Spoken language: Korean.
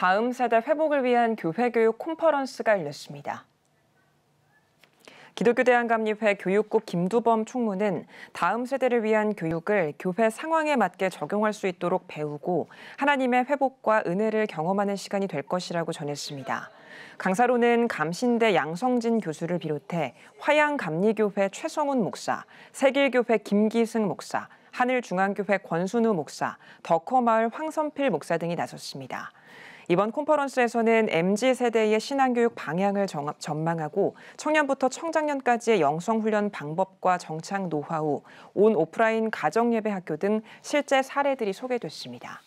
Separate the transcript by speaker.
Speaker 1: 다음 세대 회복을 위한 교회 교육 콘퍼런스가 열렸습니다. 기독교대한감리회 교육국 김두범 총무는 다음 세대를 위한 교육을 교회 상황에 맞게 적용할 수 있도록 배우고 하나님의 회복과 은혜를 경험하는 시간이 될 것이라고 전했습니다. 강사로는 감신대 양성진 교수를 비롯해 화양감리교회 최성훈 목사, 세길교회 김기승 목사, 하늘중앙교회 권순우 목사, 더커마을 황선필 목사 등이 나섰습니다. 이번 콘퍼런스에서는 MZ 세대의 신앙교육 방향을 정, 전망하고 청년부터 청장년까지의 영성훈련 방법과 정착 노하우, 온 오프라인 가정예배 학교 등 실제 사례들이 소개됐습니다.